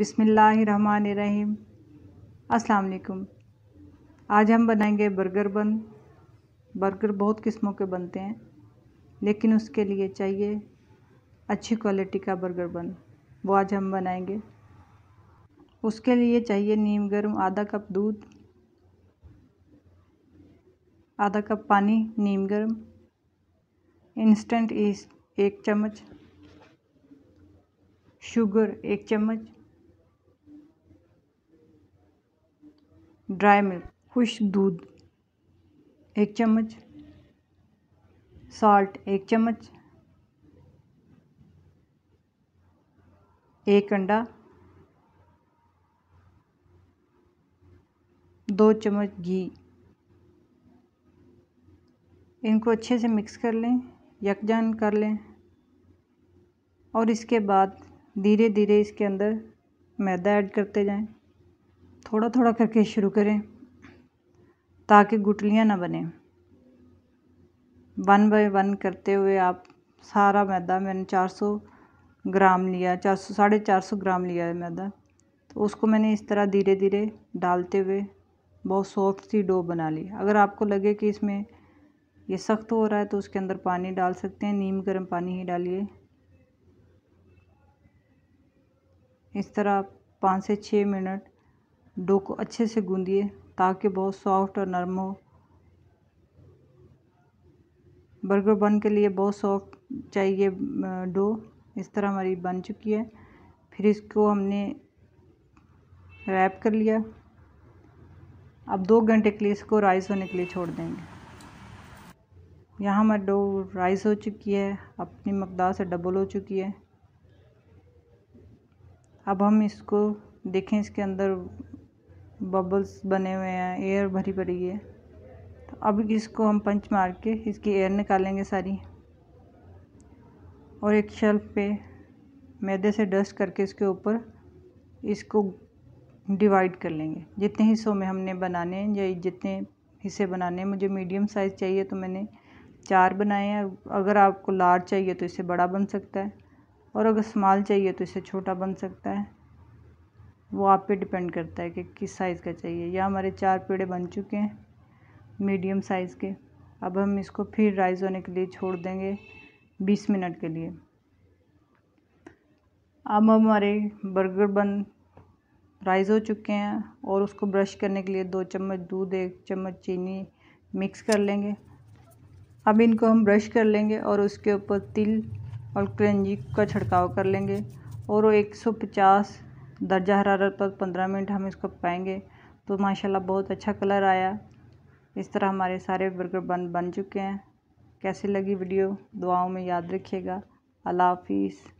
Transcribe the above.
बिसमीम् अस्सलाम आज हम बनाएंगे बर्गर बन बर्गर बहुत किस्मों के बनते हैं लेकिन उसके लिए चाहिए अच्छी क्वालिटी का बर्गर बन वो आज हम बनाएंगे उसके लिए चाहिए नीम गर्म आधा कप दूध आधा कप पानी नीम गर्म इंस्टेंट ईस्ट एक चम्मच शुगर एक चम्मच ड्राई मिल्क खुश दूध एक चम्मच साल्ट एक चम्मच एक अंडा दो चम्मच घी इनको अच्छे से मिक्स कर लें यकजान कर लें और इसके बाद धीरे धीरे इसके अंदर मैदा ऐड करते जाएं थोड़ा थोड़ा करके शुरू करें ताकि गुटलियाँ ना बने वन बाय वन करते हुए आप सारा मैदा मैंने 400 ग्राम लिया चार सौ साढ़े चार सौ ग्राम लिया है मैदा तो उसको मैंने इस तरह धीरे धीरे डालते हुए बहुत सॉफ्ट सी डो बना ली अगर आपको लगे कि इसमें ये सख्त हो रहा है तो उसके अंदर पानी डाल सकते हैं नीम गर्म पानी ही डालिए इस तरह पाँच से छः मिनट डो को अच्छे से गूंदिए ताकि बहुत सॉफ्ट और नरम हो बर्गर बन के लिए बहुत सॉफ्ट चाहिए डो इस तरह हमारी बन चुकी है फिर इसको हमने रैप कर लिया अब दो घंटे के लिए इसको राइस होने के लिए छोड़ देंगे यहाँ हमारी डो राइस हो चुकी है अपनी मकदार से डबल हो चुकी है अब हम इसको देखें इसके अंदर बबल्स बने हुए हैं एयर भरी पड़ी है तो अब इसको हम पंच मार के इसकी एयर निकालेंगे सारी और एक शेल्फ पे मैदे से डस्ट करके इसके ऊपर इसको डिवाइड कर लेंगे जितने हिस्सों में हमने बनाने हैं या जितने हिस्से बनाने हैं मुझे मीडियम साइज़ चाहिए तो मैंने चार बनाए हैं अगर आपको लार्ज चाहिए तो इसे बड़ा बन सकता है और अगर स्मॉल चाहिए तो इसे छोटा बन सकता है वो आप पे डिपेंड करता है कि किस साइज़ का चाहिए या हमारे चार पेड़े बन चुके हैं मीडियम साइज़ के अब हम इसको फिर राइज होने के लिए छोड़ देंगे बीस मिनट के लिए अब हमारे बर्गर बन राइज हो चुके हैं और उसको ब्रश करने के लिए दो चम्मच दूध एक चम्मच चीनी मिक्स कर लेंगे अब इनको हम ब्रश कर लेंगे और उसके ऊपर तिल और क्रंजी का छिड़काव कर लेंगे और वो पचास दर्जा हरारत पर पंद्रह मिनट हम इसको पकाएंगे तो माशाल्लाह बहुत अच्छा कलर आया इस तरह हमारे सारे बर्गर बन बन चुके हैं कैसी लगी वीडियो दुआओं में याद रखिएगा अल्लाह हाफिज़